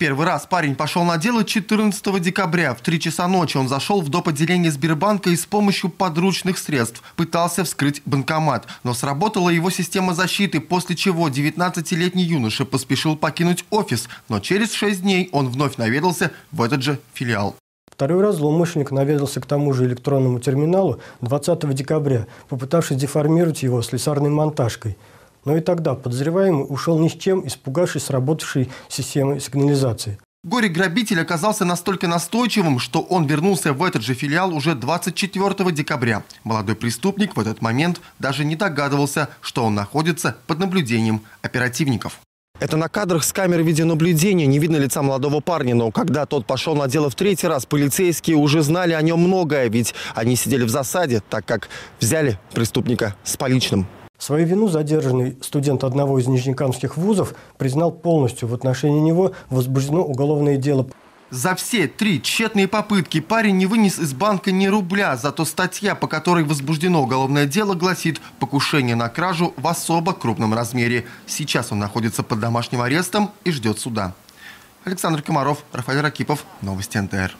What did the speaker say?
Первый раз парень пошел на дело 14 декабря. В 3 часа ночи он зашел в допотделение Сбербанка и с помощью подручных средств пытался вскрыть банкомат. Но сработала его система защиты, после чего 19-летний юноша поспешил покинуть офис. Но через 6 дней он вновь наведался в этот же филиал. Второй раз злоумышленник наведался к тому же электронному терминалу 20 декабря, попытавшись деформировать его слесарной монтажкой – но и тогда подозреваемый ушел ни с чем, испугавшись сработавшей системы сигнализации. Горе-грабитель оказался настолько настойчивым, что он вернулся в этот же филиал уже 24 декабря. Молодой преступник в этот момент даже не догадывался, что он находится под наблюдением оперативников. Это на кадрах с камер видеонаблюдения. Не видно лица молодого парня, но когда тот пошел на дело в третий раз, полицейские уже знали о нем многое, ведь они сидели в засаде, так как взяли преступника с поличным. Свою вину задержанный студент одного из нижнекамских вузов признал полностью. В отношении него возбуждено уголовное дело. За все три тщетные попытки парень не вынес из банка ни рубля, зато статья, по которой возбуждено уголовное дело, гласит «покушение на кражу в особо крупном размере». Сейчас он находится под домашним арестом и ждет суда. Александр Комаров, Рафаэль Ракипов, Новости НТР.